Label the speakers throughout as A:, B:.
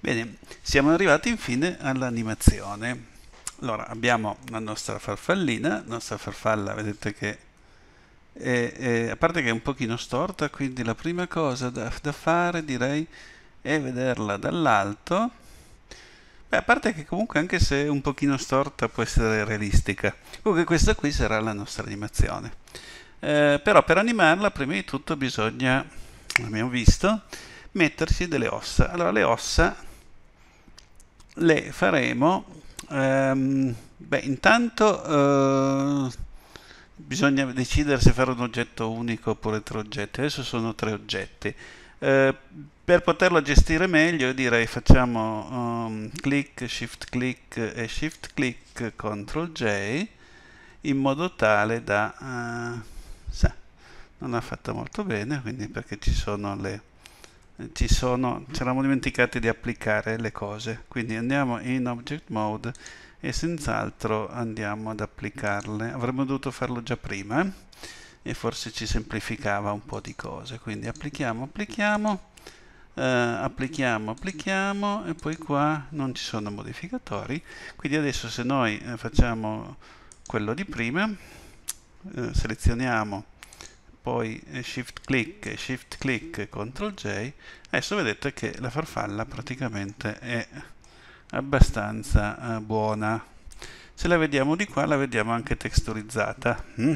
A: Bene, siamo arrivati infine all'animazione. Allora, abbiamo la nostra farfallina, la nostra farfalla, vedete che è, è, a parte che è un pochino storta, quindi la prima cosa da, da fare direi è vederla dall'alto. Beh, a parte che comunque anche se è un pochino storta può essere realistica. Comunque questa qui sarà la nostra animazione. Eh, però per animarla prima di tutto bisogna, come abbiamo visto, mettersi delle ossa. Allora le ossa le faremo ehm, beh intanto eh, bisogna decidere se fare un oggetto unico oppure tre oggetti adesso sono tre oggetti eh, per poterlo gestire meglio direi facciamo um, clic, shift click e shift click, ctrl J in modo tale da uh, sa, non ha fatto molto bene quindi perché ci sono le ci sono, ci eravamo dimenticati di applicare le cose, quindi andiamo in object mode e senz'altro andiamo ad applicarle, avremmo dovuto farlo già prima eh? e forse ci semplificava un po' di cose, quindi applichiamo, applichiamo, eh, applichiamo, applichiamo e poi qua non ci sono modificatori, quindi adesso se noi eh, facciamo quello di prima, eh, selezioniamo poi shift click, shift click, ctrl J, adesso vedete che la farfalla praticamente è abbastanza eh, buona. Se la vediamo di qua la vediamo anche texturizzata. Mm.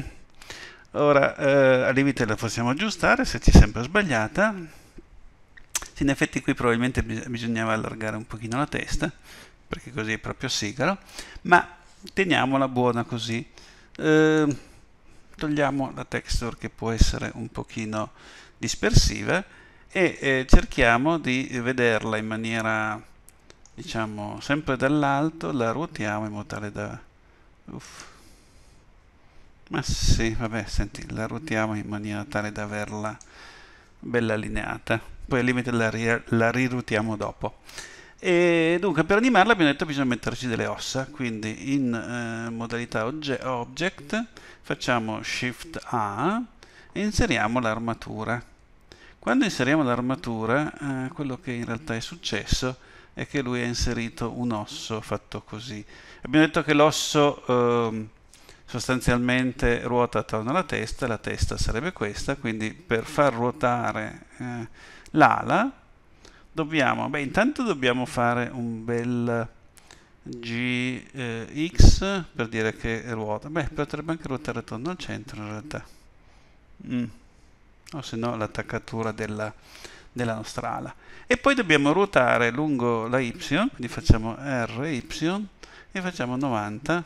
A: Ora eh, al limite la possiamo aggiustare se ci è sempre sbagliata. In effetti qui probabilmente bisognava allargare un pochino la testa perché così è proprio sigaro, ma teniamola buona così. Eh, togliamo la texture che può essere un pochino dispersiva e eh, cerchiamo di vederla in maniera diciamo sempre dall'alto la ruotiamo in modo tale da uff. ma sì vabbè senti la ruotiamo in maniera tale da averla bella allineata poi al limite la, ri la rirutiamo dopo e dunque per animarla abbiamo detto bisogna metterci delle ossa, quindi in eh, modalità obje object facciamo shift A e inseriamo l'armatura. Quando inseriamo l'armatura eh, quello che in realtà è successo è che lui ha inserito un osso fatto così. Abbiamo detto che l'osso eh, sostanzialmente ruota attorno alla testa, la testa sarebbe questa, quindi per far ruotare eh, l'ala dobbiamo, beh intanto dobbiamo fare un bel gx eh, per dire che ruota, beh potrebbe anche ruotare attorno al centro in realtà, mm. o se no l'attaccatura della, della nostra ala. E poi dobbiamo ruotare lungo la y, quindi facciamo ry e facciamo 90,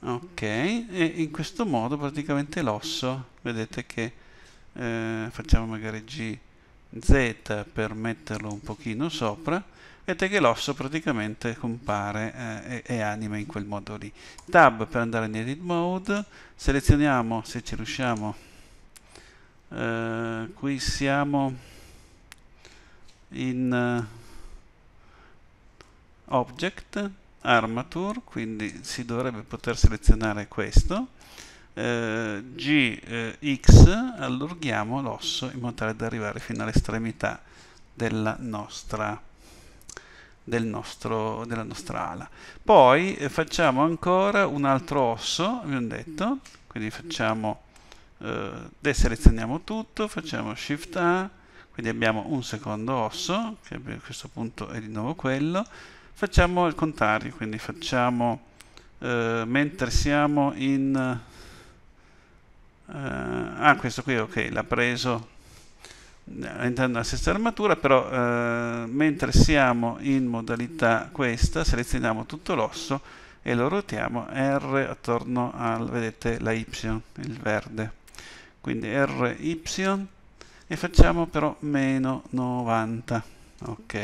A: ok, e in questo modo praticamente l'osso, vedete che eh, facciamo magari g Z per metterlo un pochino sopra vedete che l'osso praticamente compare eh, e, e, anima in quel modo lì tab per andare in edit mode selezioniamo se ci riusciamo eh, qui siamo in uh, object armature quindi si dovrebbe poter selezionare questo eh, gx eh, allunghiamo l'osso in modo tale da arrivare fino all'estremità della nostra, del nostro, della nostra ala. Poi eh, facciamo ancora un altro osso, abbiamo detto, quindi facciamo, eh, deselezioniamo tutto, facciamo Shift A, quindi abbiamo un secondo osso, che a questo punto è di nuovo quello, facciamo il contrario, quindi facciamo, eh, mentre siamo in Uh, ah, questo qui, ok, l'ha preso eh, all'interno della stessa armatura, però uh, mentre siamo in modalità questa, selezioniamo tutto l'osso e lo ruotiamo R attorno al, vedete, la Y, il verde. Quindi R, Y e facciamo però meno 90, ok?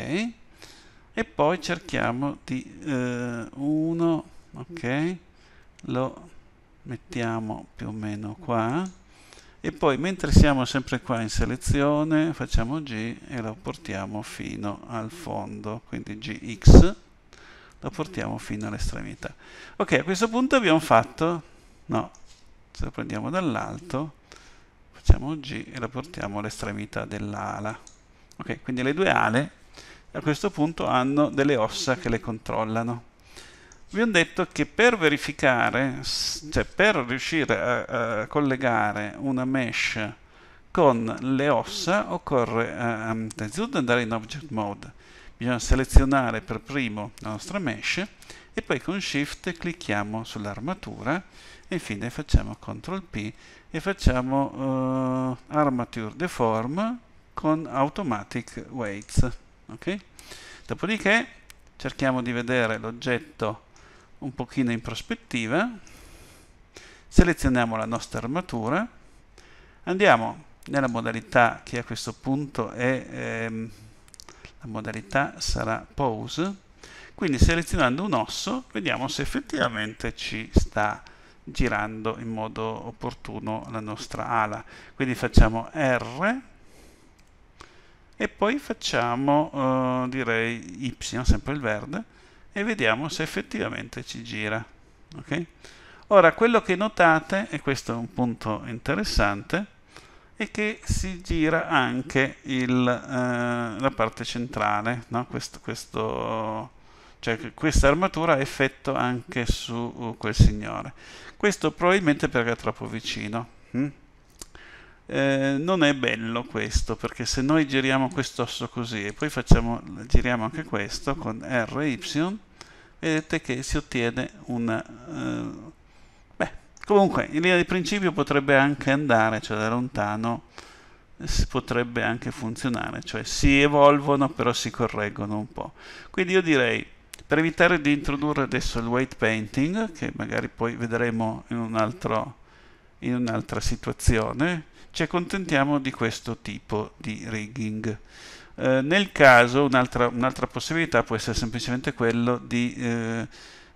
A: E poi cerchiamo di 1, uh, ok? Lo mettiamo più o meno qua e poi mentre siamo sempre qua in selezione facciamo G e lo portiamo fino al fondo quindi GX lo portiamo fino all'estremità ok a questo punto abbiamo fatto no se lo prendiamo dall'alto facciamo G e lo portiamo all'estremità dell'ala ok quindi le due ale a questo punto hanno delle ossa che le controllano vi ho detto che per verificare, cioè per riuscire a, a collegare una mesh con le ossa occorre innanzitutto eh, andare in object mode, bisogna selezionare per primo la nostra mesh e poi con shift clicchiamo sull'armatura e infine facciamo CTRL P e facciamo eh, armature deform con automatic weights. Okay? Dopodiché cerchiamo di vedere l'oggetto un pochino in prospettiva, selezioniamo la nostra armatura, andiamo nella modalità che a questo punto è ehm, la modalità sarà pose quindi selezionando un osso vediamo se effettivamente ci sta girando in modo opportuno la nostra ala quindi facciamo R e poi facciamo eh, direi Y sempre il verde e vediamo se effettivamente ci gira. Okay? Ora, quello che notate, e questo è un punto interessante, è che si gira anche il, eh, la parte centrale, no? questo, questo, cioè, questa armatura ha effetto anche su uh, quel signore. Questo probabilmente perché è troppo vicino. Hm? Eh, non è bello questo perché se noi giriamo questo osso così e poi facciamo, giriamo anche questo con R Y vedete che si ottiene una eh, beh comunque in linea di principio potrebbe anche andare cioè da lontano potrebbe anche funzionare cioè si evolvono però si correggono un po' quindi io direi per evitare di introdurre adesso il weight painting che magari poi vedremo in un altro in un'altra situazione ci accontentiamo di questo tipo di rigging. Eh, nel caso un'altra, un possibilità può essere semplicemente quello di eh,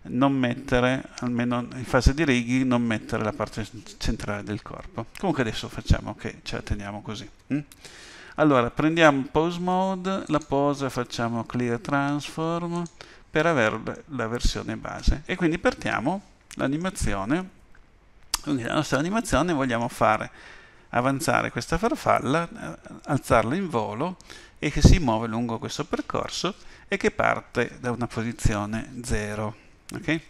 A: non mettere, almeno in fase di rigging, non mettere la parte centrale del corpo. Comunque adesso facciamo che ce la teniamo così. Mm? Allora, prendiamo pose mode, la posa facciamo clear transform per avere la versione base e quindi partiamo l'animazione quindi la nostra animazione vogliamo fare avanzare questa farfalla, eh, alzarla in volo e che si muove lungo questo percorso e che parte da una posizione 0. Okay?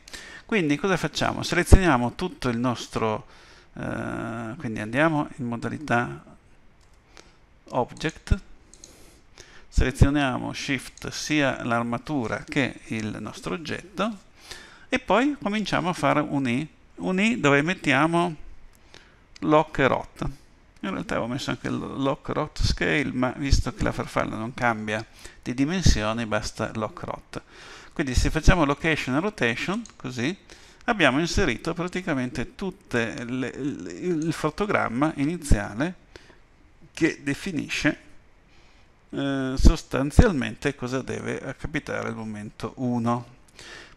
A: Quindi cosa facciamo? Selezioniamo tutto il nostro, eh, quindi andiamo in modalità Object, selezioniamo Shift sia l'armatura che il nostro oggetto e poi cominciamo a fare un I un i dove mettiamo lock rot. In realtà avevo messo anche il lock rot scale, ma visto che la farfalla non cambia di dimensioni, basta lock rot. Quindi se facciamo location e rotation, così, abbiamo inserito praticamente tutto il fotogramma iniziale che definisce eh, sostanzialmente cosa deve capitare al momento 1.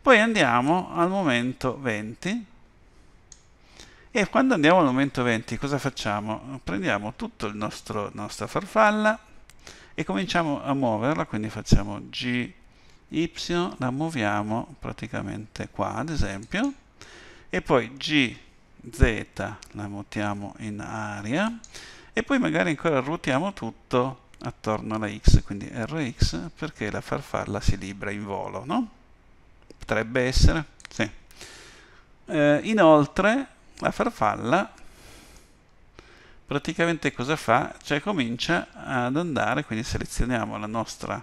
A: Poi andiamo al momento 20, e quando andiamo al momento 20 cosa facciamo? Prendiamo tutta la nostra farfalla e cominciamo a muoverla, quindi facciamo G, Y, la muoviamo praticamente qua ad esempio, e poi G, Z, la mutiamo in aria e poi magari ancora ruotiamo tutto attorno alla X, quindi RX perché la farfalla si libra in volo, no? Potrebbe essere, sì. Eh, inoltre la farfalla praticamente cosa fa? Cioè comincia ad andare, quindi selezioniamo la nostra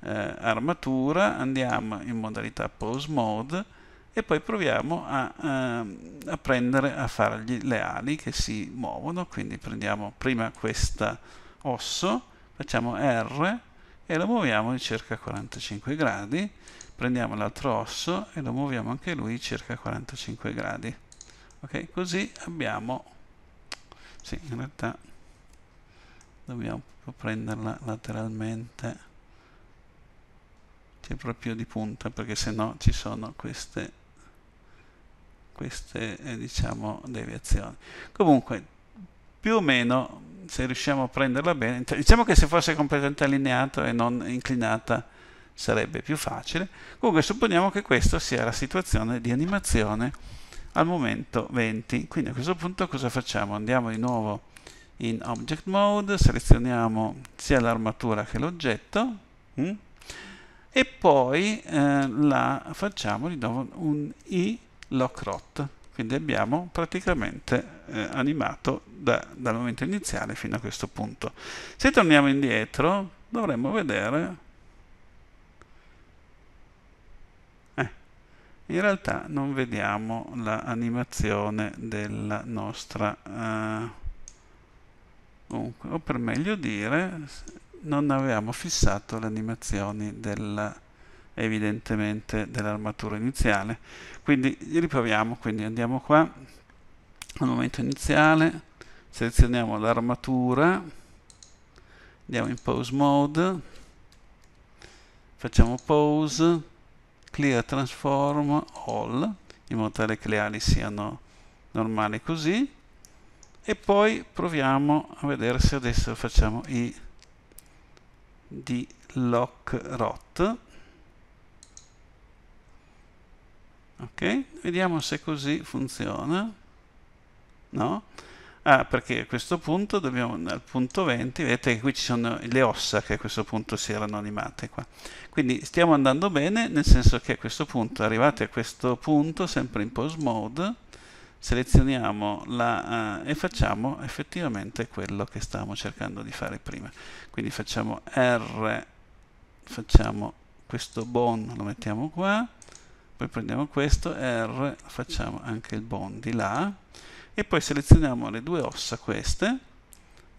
A: eh, armatura, andiamo in modalità pose mode e poi proviamo a, eh, a prendere, a fargli le ali che si muovono, quindi prendiamo prima questo osso, facciamo R e lo muoviamo di circa 45 gradi, prendiamo l'altro osso e lo muoviamo anche lui circa 45 gradi ok così abbiamo sì in realtà dobbiamo prenderla lateralmente cioè proprio di punta perché se no ci sono queste queste eh, diciamo deviazioni comunque più o meno se riusciamo a prenderla bene diciamo che se fosse completamente allineata e non inclinata sarebbe più facile comunque supponiamo che questa sia la situazione di animazione al momento 20 quindi a questo punto cosa facciamo andiamo di nuovo in object mode selezioniamo sia l'armatura che l'oggetto mm? e poi eh, la facciamo di nuovo un i lock rot quindi abbiamo praticamente eh, animato da, dal momento iniziale fino a questo punto se torniamo indietro dovremmo vedere in realtà non vediamo l'animazione della nostra eh, comunque, o per meglio dire non avevamo fissato le animazioni della, evidentemente dell'armatura iniziale quindi riproviamo quindi andiamo qua al momento iniziale selezioniamo l'armatura andiamo in pause mode facciamo pause clear transform all in modo tale che le ali siano normali così e poi proviamo a vedere se adesso facciamo i di lock rot ok vediamo se così funziona no Ah, perché a questo punto dobbiamo, al punto 20, vedete che qui ci sono le ossa che a questo punto si erano animate qua. Quindi stiamo andando bene, nel senso che a questo punto, arrivati a questo punto, sempre in pose mode, selezioniamo la, uh, e facciamo effettivamente quello che stavamo cercando di fare prima. Quindi facciamo R, facciamo questo bone, lo mettiamo qua, poi prendiamo questo, R, facciamo anche il bone di là, e poi selezioniamo le due ossa queste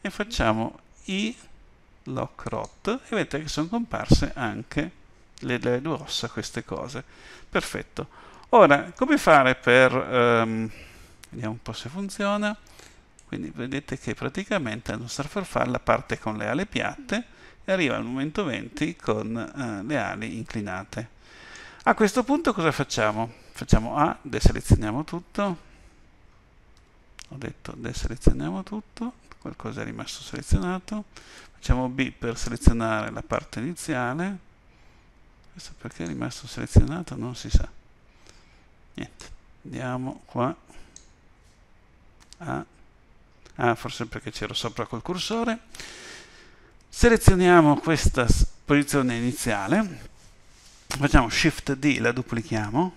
A: e facciamo i lock rot e vedete che sono comparse anche le, le due ossa queste cose perfetto ora come fare per um, vediamo un po' se funziona quindi vedete che praticamente la nostra farfalla parte con le ali piatte e arriva al momento 20 con uh, le ali inclinate a questo punto cosa facciamo? facciamo A, deselezioniamo tutto ho detto deselezioniamo tutto qualcosa è rimasto selezionato facciamo B per selezionare la parte iniziale questo perché è rimasto selezionato non si sa niente andiamo qua a ah, forse perché c'ero sopra col cursore selezioniamo questa posizione iniziale facciamo shift D la duplichiamo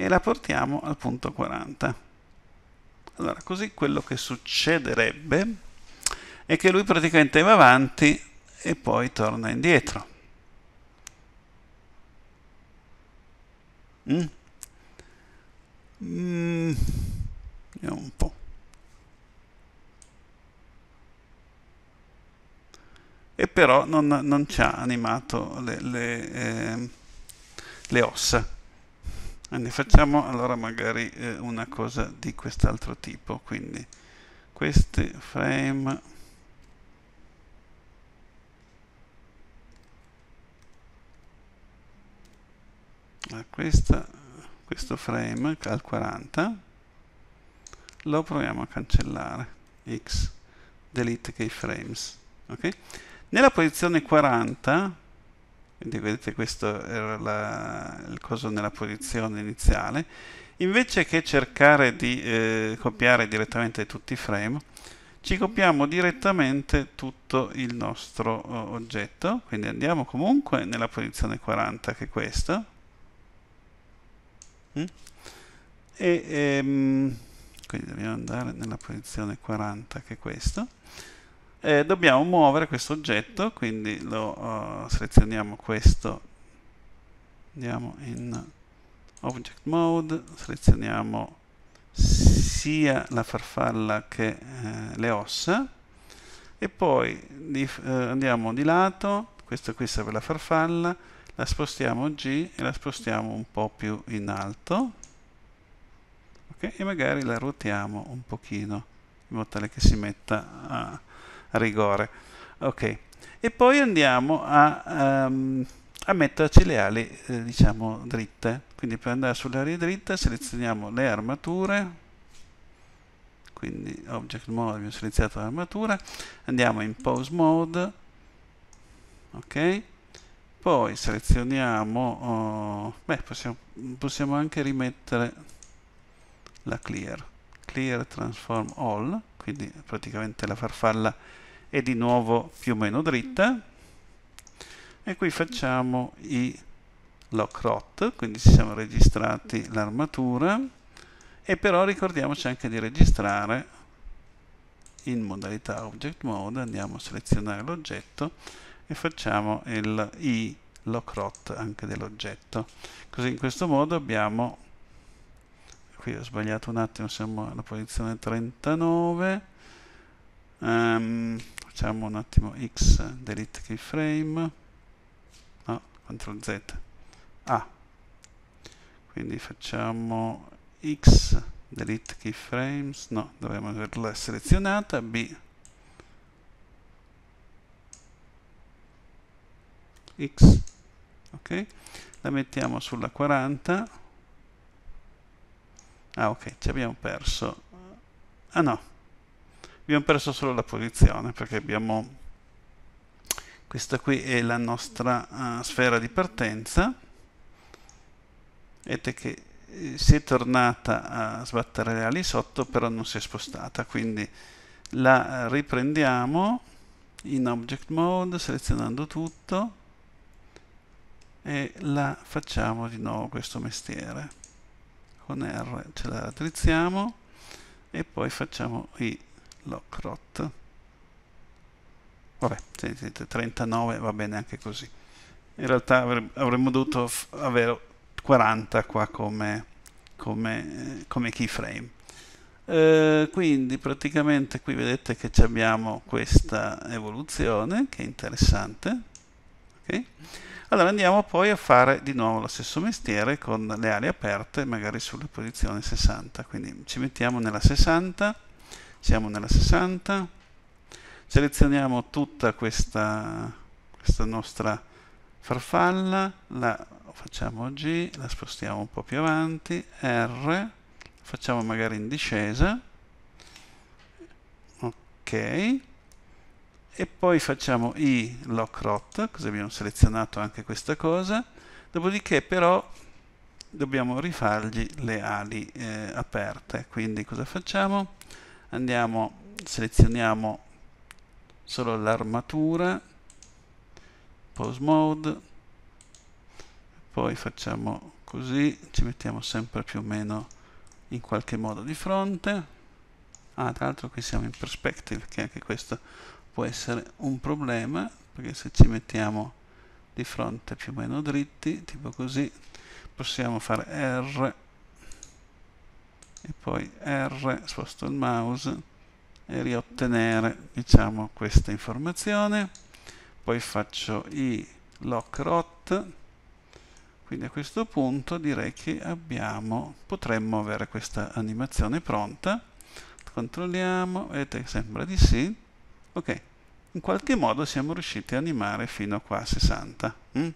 A: e la portiamo al punto 40 allora, così quello che succederebbe è che lui praticamente va avanti e poi torna indietro. Mm? Mm, vediamo un po'. E però non, non ci ha animato le, le, eh, le ossa. Ah, ne facciamo allora magari eh, una cosa di quest'altro tipo quindi questi frame a ah, questa, questo frame al 40 lo proviamo a cancellare x delete keyframes ok nella posizione 40 quindi vedete questo era la, il coso nella posizione iniziale invece che cercare di eh, copiare direttamente tutti i frame ci copiamo direttamente tutto il nostro oggetto quindi andiamo comunque nella posizione 40 che è questa mm? e ehm, quindi dobbiamo andare nella posizione 40 che è questa eh, dobbiamo muovere questo oggetto, quindi lo uh, selezioniamo questo, andiamo in object mode, selezioniamo sia la farfalla che eh, le ossa e poi di, eh, andiamo di lato, questa qui serve la farfalla, la spostiamo G e la spostiamo un po' più in alto okay? e magari la ruotiamo un pochino in modo tale che si metta a rigore. Ok, E poi andiamo a, um, a metterci le ali, eh, diciamo, dritte. Quindi per andare sulle ali dritte selezioniamo le armature, quindi object mode abbiamo selezionato l'armatura, andiamo in pose mode, ok? Poi selezioniamo, oh, beh, possiamo, possiamo anche rimettere la clear, clear transform all, quindi praticamente la farfalla è di nuovo più o meno dritta e qui facciamo i lock rot, quindi ci siamo registrati l'armatura e però ricordiamoci anche di registrare in modalità object mode andiamo a selezionare l'oggetto e facciamo il i lock rot anche dell'oggetto così in questo modo abbiamo qui ho sbagliato un attimo, siamo alla posizione 39. Um, ehm, facciamo un attimo X, delete keyframe. No, CTRL Z. Ah, quindi facciamo X, delete keyframes. No, dovremmo averla selezionata. B. X. Ok, la mettiamo sulla 40 Ah ok, ci abbiamo perso. Ah no, abbiamo perso solo la posizione perché abbiamo... Questa qui è la nostra uh, sfera di partenza. Vedete che eh, si è tornata a sbattere lì sotto però non si è spostata quindi la riprendiamo in object mode selezionando tutto e la facciamo di nuovo questo mestiere con R ce la raddrizziamo e poi facciamo i rot vabbè, sentite, 39 va bene anche così in realtà avremmo dovuto avere 40 qua come, come, come keyframe eh, quindi praticamente qui vedete che abbiamo questa evoluzione che è interessante Okay? Allora andiamo poi a fare di nuovo lo stesso mestiere con le ali aperte, magari sulla posizione 60. Quindi ci mettiamo nella 60, siamo nella 60, selezioniamo tutta questa, questa nostra farfalla, la facciamo G, la spostiamo un po' più avanti, R, facciamo magari in discesa, ok, e poi facciamo i rot, così abbiamo selezionato anche questa cosa, dopodiché però dobbiamo rifargli le ali eh, aperte, quindi cosa facciamo? Andiamo, selezioniamo solo l'armatura, pose mode, poi facciamo così, ci mettiamo sempre più o meno in qualche modo di fronte, ah tra l'altro qui siamo in perspective, che anche questo può essere un problema perché se ci mettiamo di fronte più o meno dritti tipo così possiamo fare R e poi R sposto il mouse e riottenere diciamo questa informazione poi faccio i lock rot quindi a questo punto direi che abbiamo, potremmo avere questa animazione pronta controlliamo vedete sembra di sì Ok, in qualche modo siamo riusciti a animare fino a qua 60. Mm?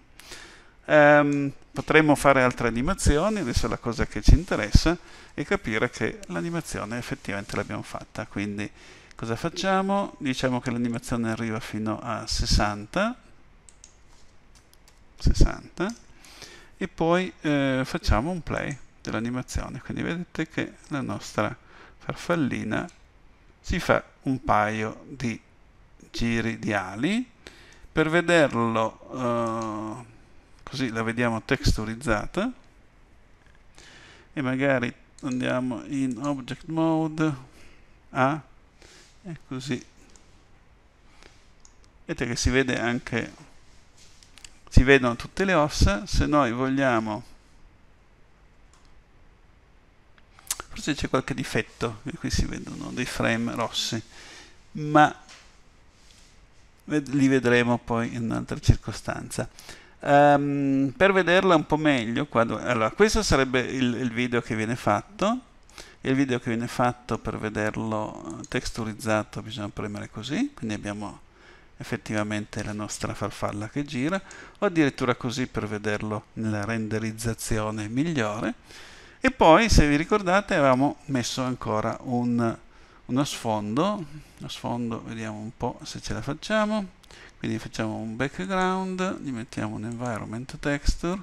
A: Um, potremmo fare altre animazioni, adesso è la cosa che ci interessa, e capire che l'animazione effettivamente l'abbiamo fatta. Quindi cosa facciamo? Diciamo che l'animazione arriva fino a 60, 60 e poi eh, facciamo un play dell'animazione. Quindi vedete che la nostra farfallina si fa un paio di giri di ali per vederlo eh, così la vediamo texturizzata e magari andiamo in object mode a e così vedete che si vede anche si vedono tutte le ossa se noi vogliamo forse c'è qualche difetto e qui si vedono dei frame rossi ma li vedremo poi in un'altra circostanza um, per vederla un po' meglio quando, allora, questo sarebbe il, il video che viene fatto il video che viene fatto per vederlo texturizzato bisogna premere così quindi abbiamo effettivamente la nostra farfalla che gira o addirittura così per vederlo nella renderizzazione migliore e poi, se vi ricordate, avevamo messo ancora un, uno sfondo, uno sfondo, vediamo un po' se ce la facciamo, quindi facciamo un background, gli mettiamo un environment texture,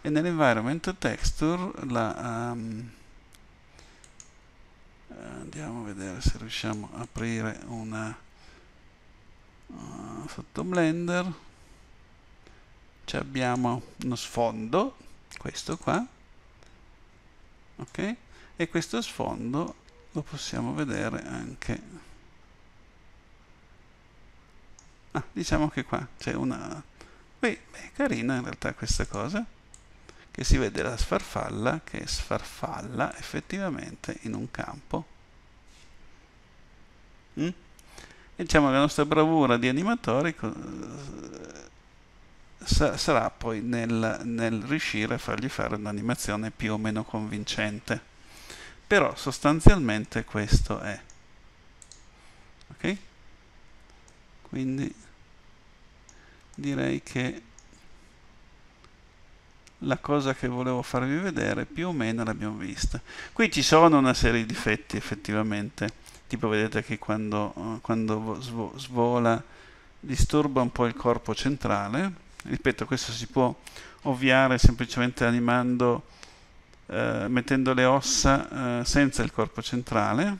A: e nell'environment texture la... Um, andiamo a vedere se riusciamo a aprire una uh, sotto blender ci abbiamo uno sfondo questo qua ok e questo sfondo lo possiamo vedere anche ah, diciamo che qua c'è una Qui è carina in realtà questa cosa che si vede la sfarfalla che sfarfalla effettivamente in un campo mm? diciamo che la nostra bravura di animatori eh, sarà poi nel, nel riuscire a fargli fare un'animazione più o meno convincente. Però sostanzialmente questo è. Ok? Quindi direi che la cosa che volevo farvi vedere più o meno l'abbiamo vista. Qui ci sono una serie di difetti effettivamente, tipo vedete che quando, eh, quando svola disturba un po' il corpo centrale, ripeto questo si può ovviare semplicemente animando eh, mettendo le ossa eh, senza il corpo centrale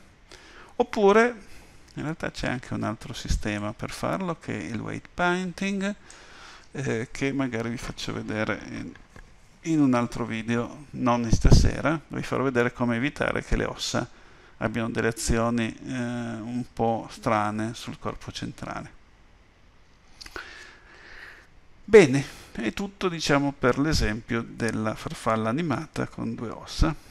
A: oppure in realtà c'è anche un altro sistema per farlo che è il weight painting eh, che magari vi faccio vedere in, in un altro video non stasera vi farò vedere come evitare che le ossa abbiano delle azioni eh, un po' strane sul corpo centrale Bene, è tutto diciamo per l'esempio della farfalla animata con due ossa.